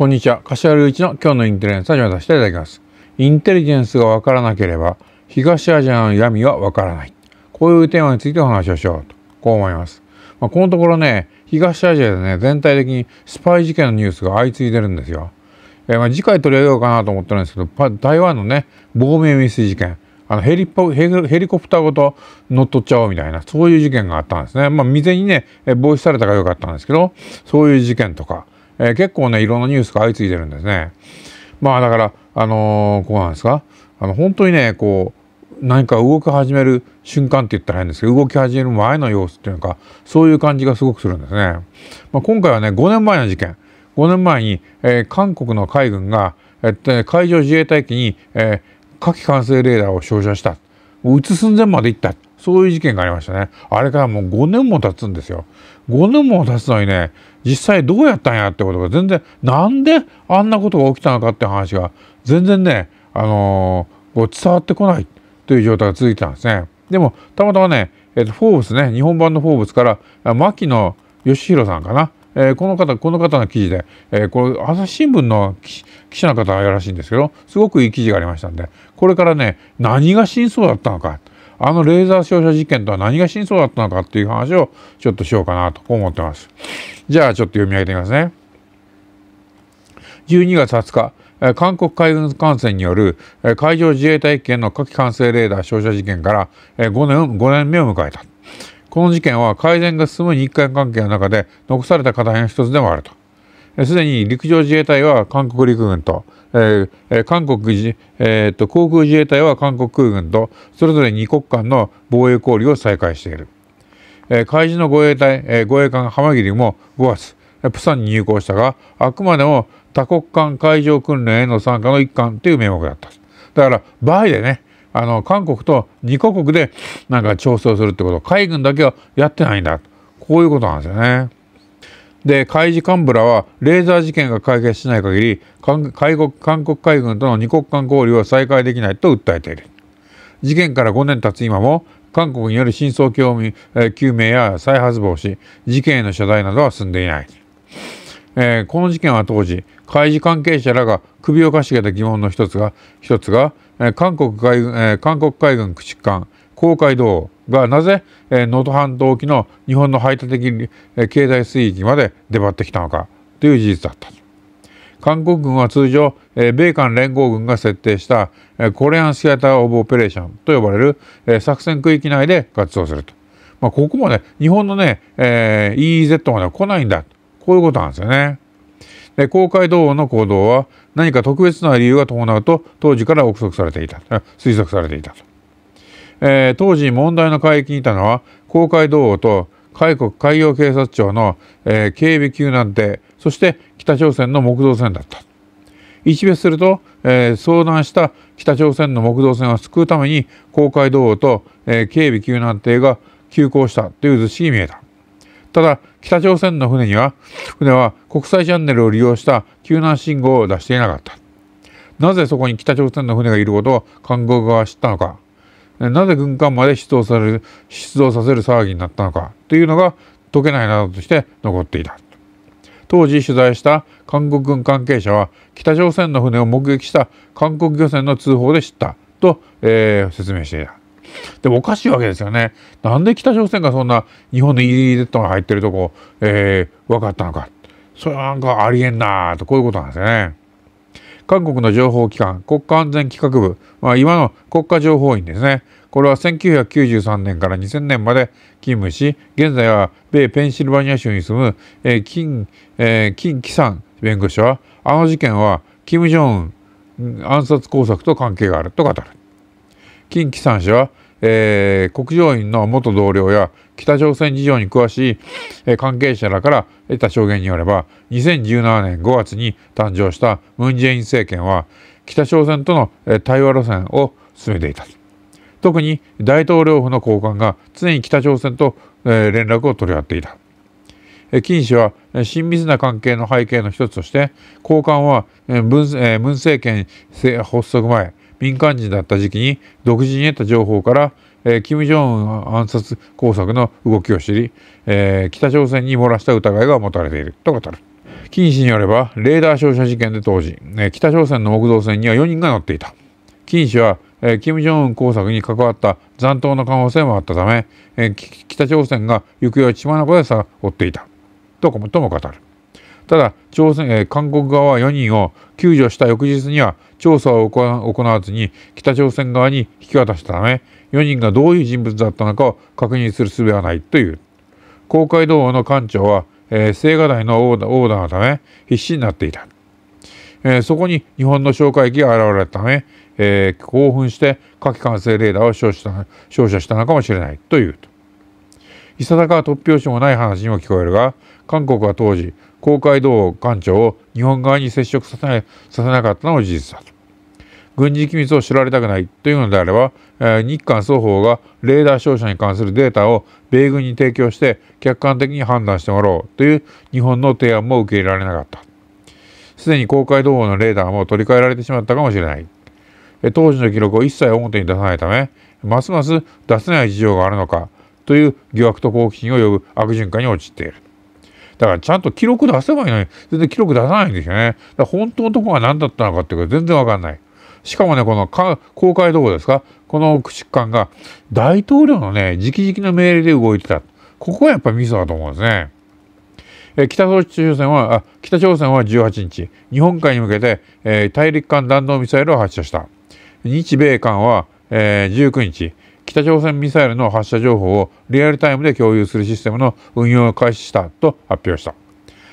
こんにちは。柏隆一の今日のインテリジェンスを始めさせていただきます。インテリジェンスがわからなければ、東アジアの闇はわからない。こういうテーマについてお話をしようと、こう思います。まあ、このところね、東アジアでね、全体的にスパイ事件のニュースが相次いでるんですよ。えー、まあ次回取り上げようかなと思ってるんですけど、台湾のね、亡命未遂事件。あのヘリポヘリコプターごと乗っ取っちゃおうみたいな、そういう事件があったんですね。まあ、未然にね、防止されたからよかったんですけど、そういう事件とか、えー、結構ねいろんなニュースが相次いでるんですね。まあだからあのー、こうなんですかあの本当にねこう何か動き始める瞬間って言ったら変ですけど動き始める前の様子っていうのかそういう感じがすごくするんですね。まあ、今回はね5年前の事件5年前に、えー、韓国の海軍が、えー、海上自衛隊機に、えー、火器管制レーダーを照射した撃つ寸前まで行ったそういう事件がありましたねあれからもう5年も経つんですよ5年も経つのにね実際どうやったんやってことが全然なんであんなことが起きたのかって話が全然ね、あのー、伝わってこないという状態が続いてたんですね。でもたまたまね、えー、とフォーブスね日本版のフォーブスから牧野義弘さんかな、えー、この方この方の記事で、えー、これ朝日新聞の記者の方がやらしいんですけどすごくいい記事がありましたんでこれからね何が真相だったのかあのレーザー照射事件とは何が真相だったのかっていう話をちょっとしようかなと思ってます。じゃあちょっと読み上げてみますね。12月20日、韓国海軍艦船による海上自衛隊圏の火器管制レーダー照射事件から5年 ,5 年目を迎えた。この事件は改善が進む日韓関係の中で残された課題の一つでもあると。すでに陸上自衛隊は韓国陸軍とえー、韓国、えーと、航空自衛隊は韓国空軍とそれぞれ2国間の防衛交流を再開している、えー、海自の護衛隊、えー、護衛艦浜霧も5月プサンに入港したがあくまでも多国間海上訓練への参加の一環という名目だっただから場合でねあの韓国と2カ国でなんか調整するってこと海軍だけはやってないんだこういうことなんですよね。で海事幹部らはレーザー事件が解決しない限り韓国韓国海軍との二国間交流は再開できないと訴えている事件から5年経つ今も韓国による真相興味、えー、究明や再発防止事件への謝罪などは進んでいない、えー、この事件は当時海事関係者らが首をかしげた疑問の一つが一つが、えー、韓国海軍、えー、韓国海軍駆逐艦公海道がなぜ能登半島沖の日本の排他的経済水域まで出張ってきたのかという事実だった韓国軍は通常米韓連合軍が設定したコレアンシアター・オブ・オペレーションと呼ばれる作戦区域内で活動すると、まあ、ここもね日本のね、えー、EEZ まで来ないんだこういうことなんですよね。で公海同の行動は何か特別な理由が伴うと当時から憶測されていた推測されていたと。えー、当時問題の海域にいたのは公海道央と海国海洋警察庁の、えー、警備救難艇そして北朝鮮の木造船だった一別すると、えー、遭難した北朝鮮の木造船を救うために公海道央と、えー、警備救難艇が急行したという図式に見えたただ北朝鮮の船には船は国際チャンネルを利用した救難信号を出していなかったなぜそこに北朝鮮の船がいることを韓国側は知ったのかなぜ軍艦まで出動される出動させる騒ぎになったのかというのが解けないなどとして残っていた当時取材した韓国軍関係者は北朝鮮の船を目撃した韓国漁船の通報で知ったと、えー、説明していたでもおかしいわけですよねなんで北朝鮮がそんな日本の EEZ が入ってるとこ、えー、分かったのかそれはなんかありえんなとこういうことなんですよね。韓国の情報機関国家安全企画部、まあ、今の国家情報院ですねこれは1993年から2000年まで勤務し現在は米ペンシルバニア州に住む、えー、金、えー、金紀さん弁護士はあの事件は金正恩暗殺工作と関係があると語る金紀さん氏はえー、国上院の元同僚や北朝鮮事情に詳しい、えー、関係者らから得た証言によれば2017年5月に誕生したムン・ジェイン政権は北朝鮮との、えー、対話路線を進めていた特に大統領府の高官が常に北朝鮮と、えー、連絡を取り合っていた金氏は親密な関係の背景の一つとして高官はム文政権発足前民間人だった時期に独自に得た情報から、えー、金正恩暗殺工作の動きを知り、えー、北朝鮮に漏らした疑いが持たれていると語る。金氏によればレーダー照射事件で当時、えー、北朝鮮の木造船には4人が乗っていた。金氏は、えー、金正恩工作に関わった残党の可能性もあったため、えー、北朝鮮が行方を血まなこでさ追っていたととも語る。ただ朝鮮、えー、韓国側は4人を救助した翌日には調査を行わずに北朝鮮側に引き渡したため4人がどういう人物だったのかを確認する術はないという公会堂の艦長は、えー、青瓦台のオーダーのため必死になっていた、えー、そこに日本の哨戒機が現れたため、えー、興奮して火器管制レーダーを照射したのかもしれないというといささか突拍子もない話にも聞こえるが韓国は当時公海道艦長を日本側に接触させないさせなかったのも事実だと。軍事機密を知られたくないというのであれば、えー、日韓双方がレーダー照射に関するデータを米軍に提供して客観的に判断してもらおうという日本の提案も受け入れられなかった。すでに公海道のレーダーも取り替えられてしまったかもしれない。当時の記録を一切表に出さないため、ますます出せない事情があるのか、という疑惑と好奇心を呼ぶ悪循環に陥っている。だからちゃんと記録出せばいいのに、全然記録出さないんですよね。だから本当のところが何だったのかっていうか全然わかんない。しかもね、この公開どこですかこの駆逐艦が大統領のね、直々の命令で動いてた。ここがやっぱミソだと思うんですね。え北朝鮮はあ北朝鮮は18日、日本海に向けて、えー、大陸間弾道ミサイルを発射した。日米韓は、えー、19日、北朝鮮ミサイルの発射情報をリアルタイムで共有するシステムの運用を開始したと発表した。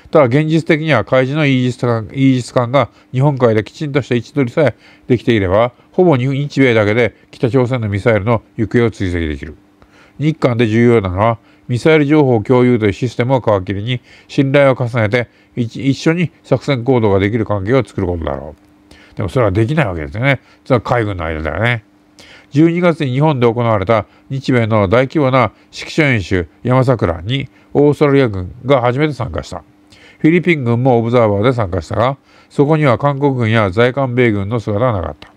ただ現実的には海事のイージス艦イージス艦が日本海できちんとした位置取りさえできていればほぼ日米だけで北朝鮮のミサイルの行方を追跡できる日韓で重要なのはミサイル情報共有というシステムを皮切りに信頼を重ねて一緒に作戦行動ができる関係を作ることだろうでもそれはできないわけですよねそれは海軍の間だよね12月に日本で行われた日米の大規模な指揮者演習山桜にオーストラリア軍が初めて参加した。フィリピン軍もオブザーバーで参加したが、そこには韓国軍や在韓米軍の姿はなかった。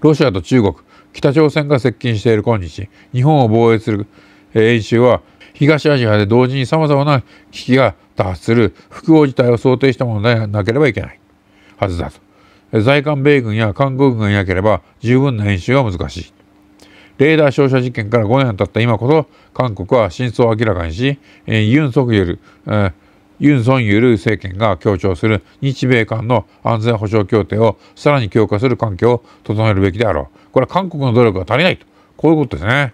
ロシアと中国、北朝鮮が接近している今日、日本を防衛する演習は東アジアで同時にさまざまな危機が多発する複合事態を想定したものでなければいけないはずだと。在韓米軍や韓国軍やければ十分な演習は難しい。レーダー照射実験から5年経った今こそ韓国は真相を明らかにし、えユン・ソクユル、えー、ユン・ソンユル政権が強調する日米間の安全保障協定をさらに強化する環境を整えるべきであろう。これは韓国の努力が足りないと。こういうことですね。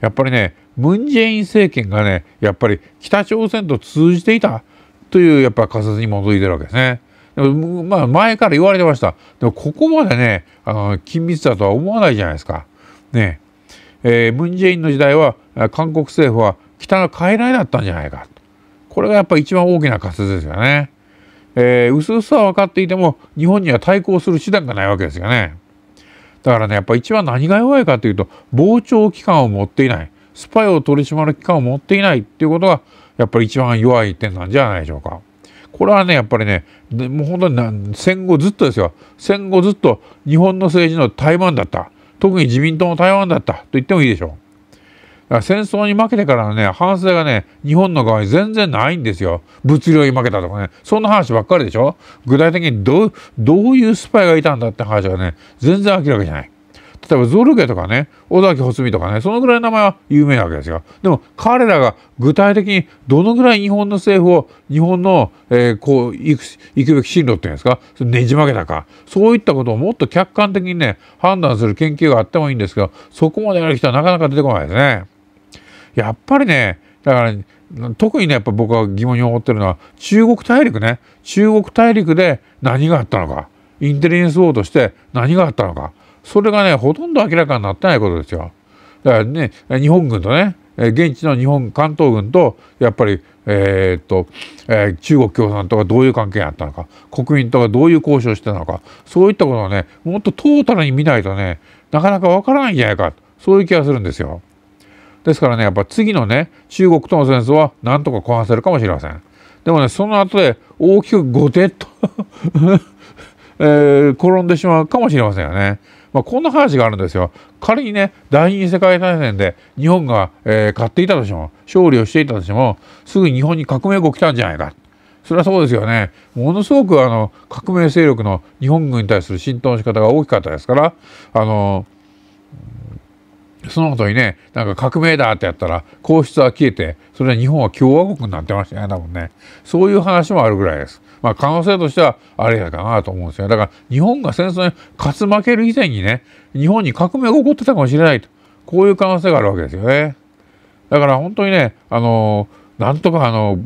やっぱりね、ムン・ジェイン政権がね、やっぱり北朝鮮と通じていたというやっぱ仮説に基づいてるわけですね。まあ、前から言われてました。でも、ここまでね、あの、緊密だとは思わないじゃないですか。ね。えー、ムン・ジェインの時代は、韓国政府は北の傀儡だったんじゃないか。これがやっぱり一番大きな仮説ですよね。えー、うすうすは分かっていても、日本には対抗する手段がないわけですよね。だからね、やっぱ一番何が弱いかというと、傍聴機関を持っていない、スパイを取り締まる機関を持っていないっていうことが、やっぱり一番弱い点なんじゃないでしょうか。これはね、やっぱりね、もう本当に戦後ずっとですよ。戦後ずっと日本の政治の台湾だった。特に自民党の台湾だったと言ってもいいでしょう。だから戦争に負けてからのね、反省がね、日本の側に全然ないんですよ。物量に負けたとかね。そんな話ばっかりでしょ。具体的にどう、どういうスパイがいたんだって話がね、全然明らかじゃない。例えばゾルゲとかね尾崎穂美とかねそのぐらいの名前は有名なわけですよでも彼らが具体的にどのぐらい日本の政府を日本の、えー、こう行く行くべき進路っていうんですかねじ曲げたかそういったことをもっと客観的にね判断する研究があってもいいんですけどそこまでやる人はなかなか出てこないですね。やっぱりねだから特にねやっぱ僕は疑問に思ってるのは中国大陸ね中国大陸で何があったのかインテリジェンス王として何があったのかそれがね、ほとんど明らかになってないことですよ。だからね、日本軍とね、現地の日本関東軍とやっぱり、えー、っとえー、中国共産党がどういう関係があったのか国民とがどういう交渉してたのかそういったことをねもっとトータルに見ないとねなかなかわからないんじゃないかそういう気がするんですよ。ですからねやっぱ次のね中国との戦争はなんとか壊せるかもしれません。でもねその後で大きくごてっと えー、転んでしまうかもしれませんよね。まあ、こんな話があるんですよ。仮にね、第二次世界大戦で日本が、えー、勝っていたとしても、勝利をしていたとしても、すぐに日本に革命が起きたんじゃないか。それはそうですよね。ものすごくあの革命勢力の日本軍に対する浸透の仕方が大きかったですから、あのそのことにね、なんか革命だってやったら、皇室は消えて、それは日本は共和国になってましたね、多分ね。そういう話もあるぐらいです。まあ、可能性としてはあれやかなと思うんですよ。だから日本が戦争に勝つ負ける以前にね日本に革命が起こってたかもしれないとこういう可能性があるわけですよね。だから本当にねあのなんとかあの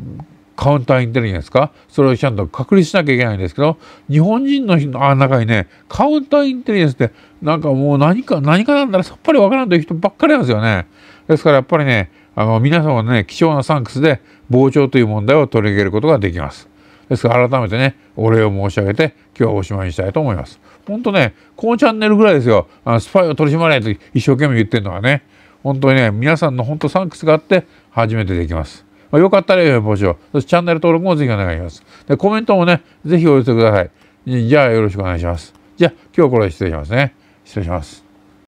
カウンターインテリジェンかそれをちゃんと確立しなきゃいけないんですけど日本人のの中にねカウンターインテリアンスってなんかもう何か何かなんだらさっぱりわからんという人ばっかりなんですよね。ですからやっぱりねあの皆さんはね貴重なサンクスで膨張という問題を取り上げることができます。ですから改めてねお礼を申し上げて今日はおしまいにしたいと思います。本当ねこのチャンネルぐらいですよあのスパイを取り締まれと一生懸命言ってるのはね本当にね皆さんの本当サンクスがあって初めてできます。まあ、よかったら良い募集をそしてチャンネル登録もぜひお願いします。でコメントもねぜひお寄せください。じゃあよろしくお願いします。じゃあ今日はこれで失礼しますね。失礼します。